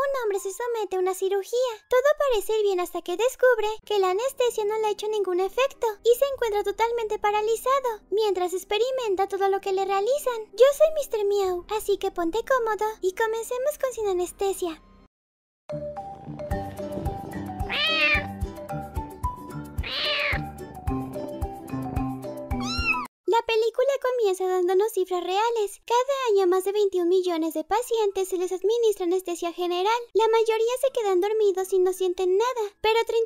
un hombre se somete a una cirugía. Todo parece ir bien hasta que descubre que la anestesia no le ha hecho ningún efecto y se encuentra totalmente paralizado mientras experimenta todo lo que le realizan. Yo soy Mr. Meow, así que ponte cómodo y comencemos con sin anestesia. La película comienza dándonos cifras reales. Cada año más de 21 millones de pacientes se les administra anestesia general. La mayoría se quedan dormidos y no sienten nada, pero 30.000 de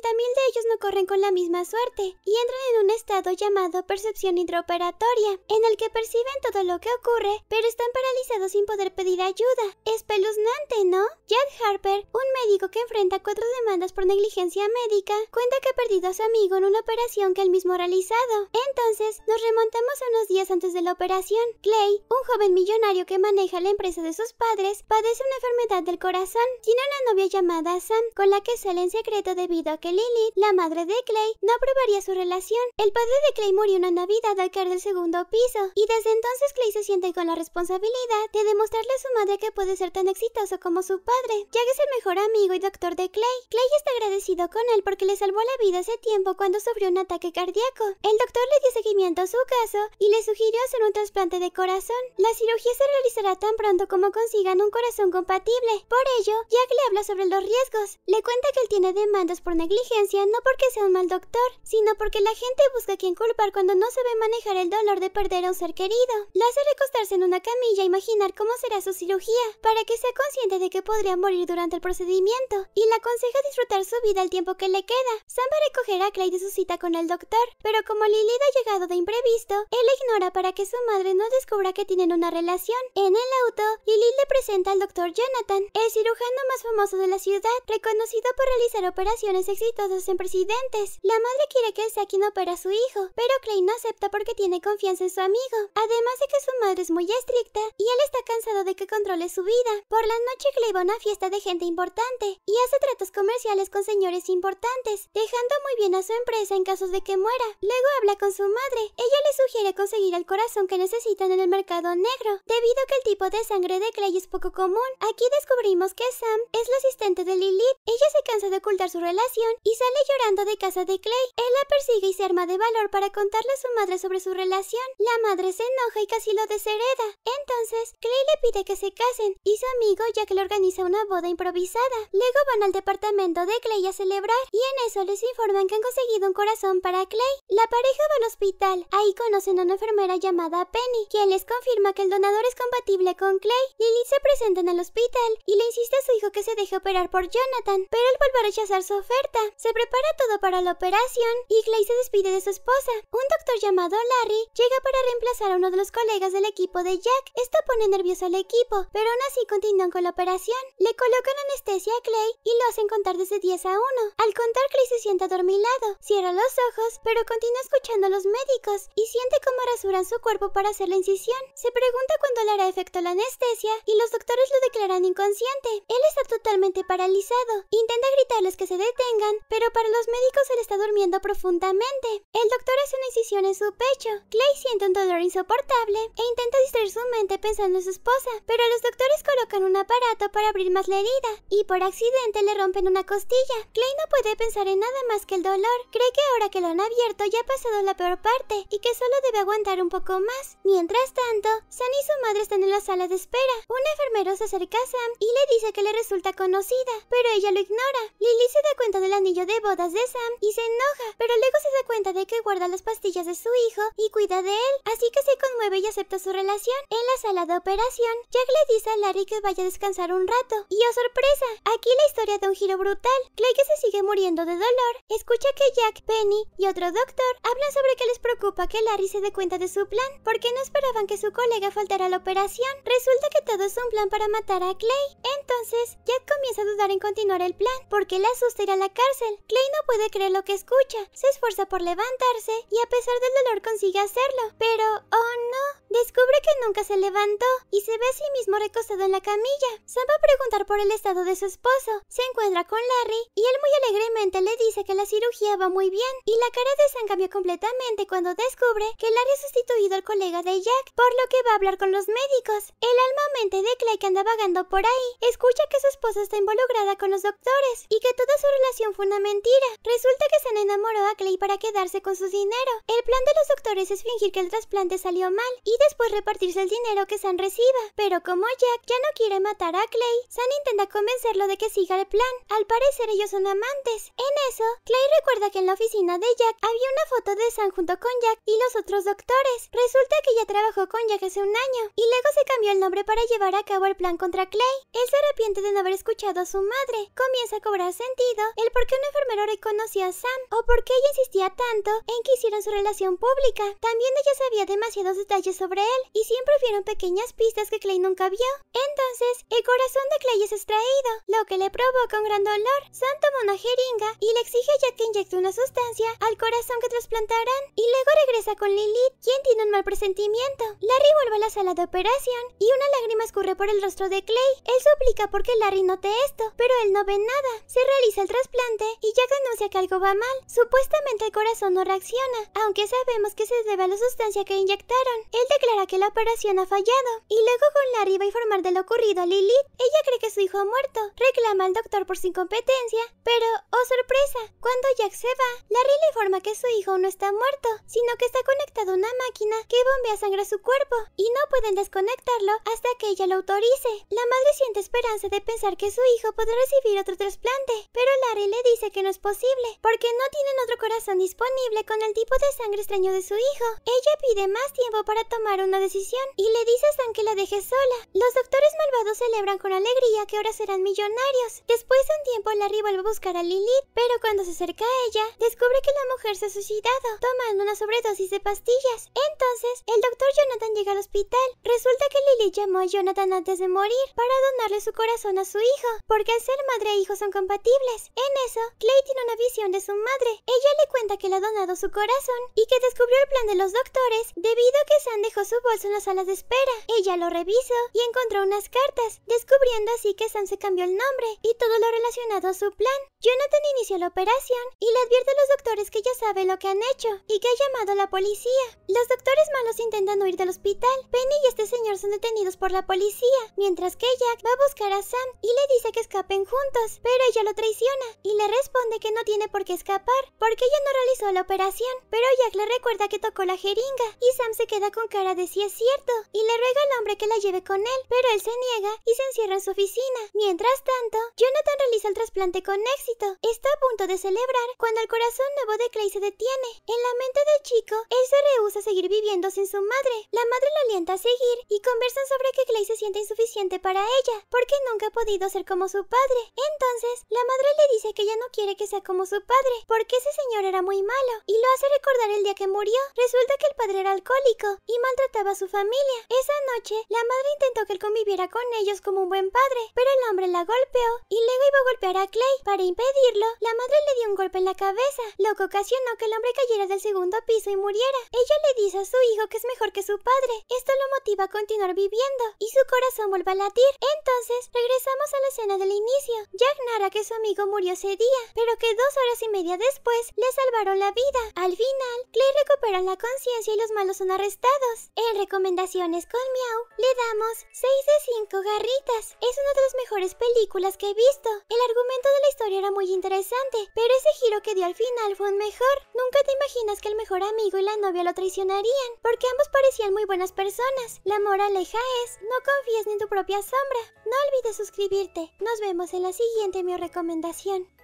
ellos no corren con la misma suerte y entran en un estado llamado percepción intraoperatoria, en el que perciben todo lo que ocurre, pero están paralizados sin poder pedir ayuda. Es Espeluznante, ¿no? Jack Harper, un médico que enfrenta cuatro demandas por negligencia médica, cuenta que ha perdido a su amigo en una operación que él mismo ha realizado. Entonces, nos remontamos unos días antes de la operación, Clay, un joven millonario que maneja la empresa de sus padres, padece una enfermedad del corazón. Tiene una novia llamada Sam, con la que sale en secreto debido a que Lily, la madre de Clay, no aprobaría su relación. El padre de Clay murió una Navidad al caer del segundo piso, y desde entonces Clay se siente con la responsabilidad de demostrarle a su madre que puede ser tan exitoso como su padre, ya que es el mejor amigo y doctor de Clay. Clay está agradecido con él porque le salvó la vida hace tiempo cuando sufrió un ataque cardíaco. El doctor le dio seguimiento a su caso y le sugirió hacer un trasplante de corazón. La cirugía se realizará tan pronto como consigan un corazón compatible. Por ello, Jack le habla sobre los riesgos. Le cuenta que él tiene demandas por negligencia no porque sea un mal doctor, sino porque la gente busca quien culpar cuando no sabe manejar el dolor de perder a un ser querido. lo hace recostarse en una camilla e imaginar cómo será su cirugía, para que sea consciente de que podría morir durante el procedimiento, y le aconseja disfrutar su vida el tiempo que le queda. Sam va a recoger a Clay de su cita con el doctor, pero como Lilith ha llegado de imprevisto, él ignora para que su madre no descubra que tienen una relación. En el auto, Lily le presenta al doctor Jonathan, el cirujano más famoso de la ciudad, reconocido por realizar operaciones exitosas en presidentes. La madre quiere que él sea quien opera a su hijo, pero Clay no acepta porque tiene confianza en su amigo, además de que su madre es muy estricta y él está cansado de que controle su vida. Por la noche Clay va a una fiesta de gente importante y hace tratos comerciales con señores importantes, dejando muy bien a su empresa en caso de que muera. Luego habla con su madre, ella le sugiere conseguir el corazón que necesitan en el mercado negro, debido a que el tipo de sangre de Clay es poco común. Aquí descubrimos que Sam es la asistente de Lilith. Ella se cansa de ocultar su relación y sale llorando de casa de Clay. Él la persigue y se arma de valor para contarle a su madre sobre su relación. La madre se enoja y casi lo deshereda. Entonces, Clay le pide que se casen y su amigo ya que le organiza una boda improvisada. Luego van al departamento de Clay a celebrar y en eso les informan que han conseguido un corazón para Clay. La pareja va al hospital. Ahí conocen a una enfermera llamada Penny, quien les confirma que el donador es compatible con Clay. Lily se presenta en el hospital y le insiste a su hijo que se deje operar por Jonathan, pero él vuelve a rechazar su oferta. Se prepara todo para la operación y Clay se despide de su esposa. Un doctor llamado Larry llega para reemplazar a uno de los colegas del equipo de Jack. Esto pone nervioso al equipo, pero aún así continúan con la operación. Le colocan anestesia a Clay y lo hacen contar desde 10 a 1. Al contar, Clay se siente adormilado, cierra los ojos, pero continúa escuchando a los médicos y siente como cómo su cuerpo para hacer la incisión. Se pregunta cuándo le hará efecto la anestesia y los doctores lo declaran inconsciente. Él está totalmente paralizado. Intenta gritarles que se detengan, pero para los médicos él está durmiendo profundamente. El doctor hace una incisión en su pecho. Clay siente un dolor insoportable e intenta distraer su mente pensando en su esposa, pero los doctores colocan un aparato para abrir más la herida y por accidente le rompen una costilla. Clay no puede pensar en nada más que el dolor. Cree que ahora que lo han abierto ya ha pasado la peor parte y que solo debe aguantar un poco más. Mientras tanto, Sam y su madre están en la sala de espera. Un enfermero se acerca a Sam y le dice que le resulta conocida, pero ella lo ignora. Lily se da cuenta del anillo de bodas de Sam y se enoja, pero luego se da cuenta de que guarda las pastillas de su hijo y cuida de él, así que se conmueve y acepta su relación. En la sala de operación, Jack le dice a Larry que vaya a descansar un rato. Y oh sorpresa, Aquí la historia da un giro brutal. Clay que se sigue muriendo de dolor, escucha que Jack, Penny y otro doctor hablan sobre que les preocupa que Larry se dé cuenta de su plan, porque no esperaban que su colega faltara a la operación. Resulta que todo es un plan para matar a Clay. Entonces, Jack comienza a dudar en continuar el plan, porque le asusta ir a la cárcel. Clay no puede creer lo que escucha, se esfuerza por levantarse y a pesar del dolor consigue hacerlo. Pero, oh no, descubre que nunca se levantó y se ve a sí mismo recostado en la camilla. Sam va a preguntar por el estado de su esposa, se encuentra con Larry y él muy alegremente le dice que la cirugía va muy bien y la cara de Sam cambia completamente cuando descubre que Larry ha sustituido al colega de Jack, por lo que va a hablar con los médicos. El alma mente de Clay que anda vagando por ahí, escucha que su esposa está involucrada con los doctores y que toda su relación fue una mentira. Resulta que Sam enamoró a Clay para quedarse con su dinero. El plan de los doctores es fingir que el trasplante salió mal y después repartirse el dinero que San reciba. Pero como Jack ya no quiere matar a Clay, San intenta convencerlo de que siga el plan. Al parecer ellos son amantes. En eso, Clay recuerda que en la oficina de Jack había una foto de Sam junto con Jack y los otros doctores. Resulta que ella trabajó con Jack hace un año y luego se cambió el nombre para llevar a cabo el plan contra Clay. Él se arrepiente de no haber escuchado a su madre. Comienza a cobrar sentido el por qué un enfermero reconocía a Sam o por qué ella insistía tanto en que hicieran su relación pública. También ella sabía demasiados detalles sobre él y siempre vieron pequeñas pistas que Clay nunca vio. Entonces, el corazón de Clay es extraído, que le provoca un gran dolor. Santo toma una jeringa y le exige a Jack que inyecte una sustancia al corazón que trasplantarán. Y luego regresa con Lilith, quien tiene un mal presentimiento. Larry vuelve a la sala de operación y una lágrima escurre por el rostro de Clay. Él suplica porque Larry note esto, pero él no ve nada. Se realiza el trasplante y Jack anuncia que algo va mal. Supuestamente el corazón no reacciona, aunque sabemos que se debe a la sustancia que inyectaron. Él declara que la operación ha fallado y luego con Larry va a informar de lo ocurrido a Lilith. Ella cree que su hijo ha muerto reclama al doctor por su incompetencia, pero, oh sorpresa, cuando Jack se va, Larry le informa que su hijo no está muerto, sino que está conectado a una máquina que bombea sangre a su cuerpo, y no pueden desconectarlo hasta que ella lo autorice. La madre siente esperanza de pensar que su hijo podrá recibir otro trasplante, pero Larry le dice que no es posible, porque no tienen otro corazón disponible con el tipo de sangre extraño de su hijo. Ella pide más tiempo para tomar una decisión, y le dice a que la deje sola. Los doctores malvados celebran con alegría que ahora serán millonarios Después de un tiempo, Larry vuelve a buscar a Lilith, pero cuando se acerca a ella, descubre que la mujer se ha suicidado, tomando una sobredosis de pastillas. Entonces, el doctor Jonathan llega al hospital. Resulta que Lilith llamó a Jonathan antes de morir para donarle su corazón a su hijo, porque al ser madre e hijo son compatibles. En eso, Clay tiene una visión de su madre. Ella le cuenta que le ha donado su corazón y que descubrió el plan de los doctores debido a que Sam dejó su bolso en las salas de espera. Ella lo revisó y encontró unas cartas, descubriendo así que Sam se cambió el nombre y todo lo relacionado a su plan. Jonathan inició la operación y le advierte a los doctores que ya sabe lo que han hecho y que ha llamado a la policía. Los doctores malos intentan huir del hospital. Penny y este señor son detenidos por la policía, mientras que Jack va a buscar a Sam y le dice que escapen juntos, pero ella lo traiciona y le responde que no tiene por qué escapar, porque ella no realizó la operación, pero Jack le recuerda que tocó la jeringa y Sam se queda con cara de si es cierto y le ruega al hombre que la lleve con él, pero él se niega y se encierra en su oficina. Mientras tanto, Jonathan realiza el trasplante con éxito. Está a punto de celebrar cuando el corazón nuevo de Clay se detiene. En la mente del chico, él se rehúsa a seguir viviendo sin su madre. La madre lo alienta a seguir y conversan sobre que Clay se siente insuficiente para ella, porque nunca ha podido ser como su padre. Entonces, la madre le dice que ella no quiere que sea como su padre, porque ese señor era muy malo, y lo hace recordar el día que murió. Resulta que el padre era alcohólico y maltrataba a su familia. Esa noche, la madre intentó que él conviviera con ellos como un buen padre, pero el hombre la golpeó y luego iba a golpear a Clay. Para impedirlo, la madre le dio un golpe en la cabeza, lo que ocasionó que el hombre cayera del segundo piso y muriera. Ella le dice a su hijo que es mejor que su padre. Esto lo motiva a continuar viviendo y su corazón vuelve a latir. Entonces, regresamos a la escena del inicio. Jack narra que su amigo murió ese día, pero que dos horas y media después le salvaron la vida. Al final, Clay recupera la conciencia y los malos son arrestados. En recomendaciones con Miau, le damos 6 de 5 garritas. Es una de las mejores películas las que he visto. El argumento de la historia era muy interesante, pero ese giro que dio al final fue un mejor. Nunca te imaginas que el mejor amigo y la novia lo traicionarían, porque ambos parecían muy buenas personas. La moraleja es, no confíes ni en tu propia sombra. No olvides suscribirte. Nos vemos en la siguiente mi recomendación.